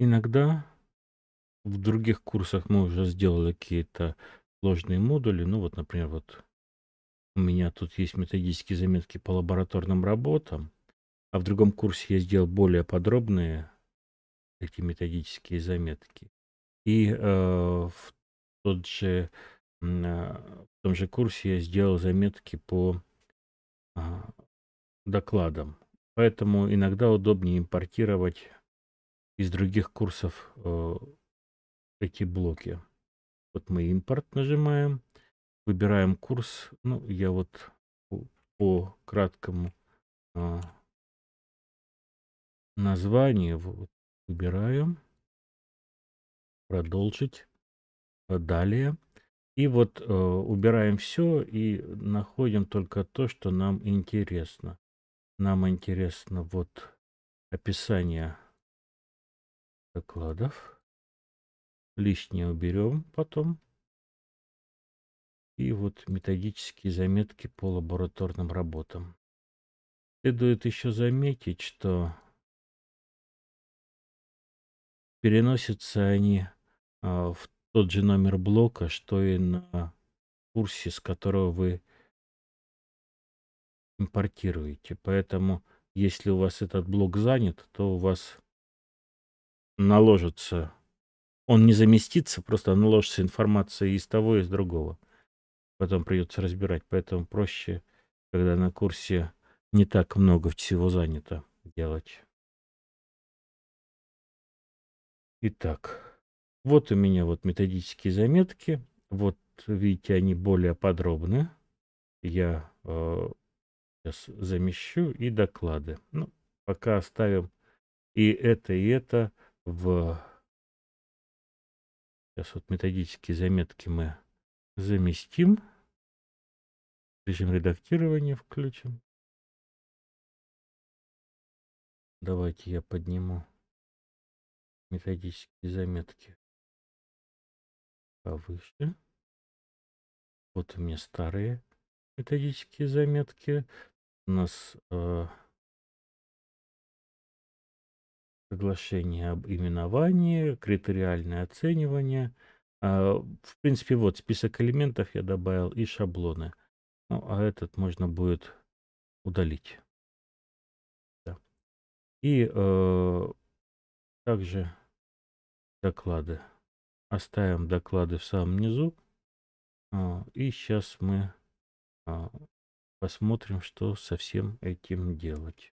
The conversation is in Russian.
Иногда в других курсах мы уже сделали какие-то сложные модули. Ну вот, например, вот у меня тут есть методические заметки по лабораторным работам, а в другом курсе я сделал более подробные эти методические заметки. И э, в, тот же, э, в том же курсе я сделал заметки по э, докладам. Поэтому иногда удобнее импортировать из других курсов э, эти блоки. Вот мы импорт нажимаем, выбираем курс. Ну, я вот по, по краткому э, названию вот, выбираю. Продолжить. Далее. И вот э, убираем все и находим только то, что нам интересно. Нам интересно вот описание докладов. Лишнее уберем потом. И вот методические заметки по лабораторным работам. Следует еще заметить, что переносятся они а, в тот же номер блока, что и на курсе, с которого вы импортируете. Поэтому, если у вас этот блок занят, то у вас наложится, он не заместится, просто наложится информация из того, и из другого. Потом придется разбирать. Поэтому проще, когда на курсе не так много всего занято делать. Итак, вот у меня вот методические заметки. Вот, видите, они более подробны. Я э, сейчас замещу и доклады. Ну, пока оставим и это, и это в... Сейчас вот методические заметки мы заместим. Режим редактирования включим. Давайте я подниму методические заметки повыше. Вот у меня старые методические заметки. У нас э, соглашение об именовании, критериальное оценивание. А, в принципе, вот список элементов я добавил и шаблоны. Ну, а этот можно будет удалить. Да. И э, также доклады. Оставим доклады в самом низу. А, и сейчас мы а, посмотрим, что со всем этим делать.